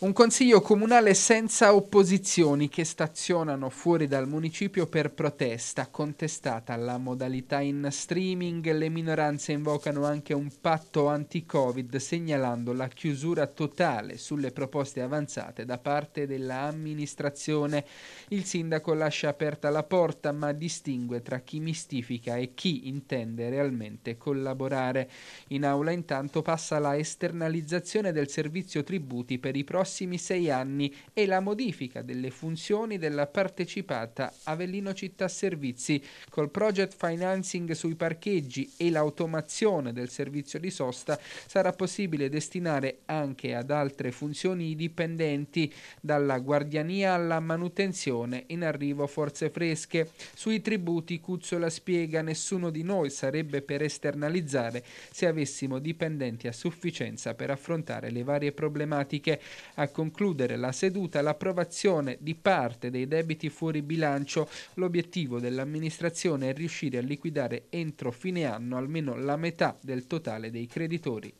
Un consiglio comunale senza opposizioni che stazionano fuori dal municipio per protesta, contestata la modalità in streaming, le minoranze invocano anche un patto anti-Covid segnalando la chiusura totale sulle proposte avanzate da parte dell'amministrazione. Il sindaco lascia aperta la porta ma distingue tra chi mistifica e chi intende realmente collaborare. In aula intanto passa la esternalizzazione del servizio tributi per i prossimi prossimi sei anni e la modifica delle funzioni della partecipata Avellino Città Servizi col project financing sui parcheggi e l'automazione del servizio di sosta sarà possibile destinare anche ad altre funzioni i dipendenti dalla guardiania alla manutenzione in arrivo forze fresche sui tributi Cuzzola spiega nessuno di noi sarebbe per esternalizzare se avessimo dipendenti a sufficienza per affrontare le varie problematiche a concludere la seduta l'approvazione di parte dei debiti fuori bilancio. L'obiettivo dell'amministrazione è riuscire a liquidare entro fine anno almeno la metà del totale dei creditori.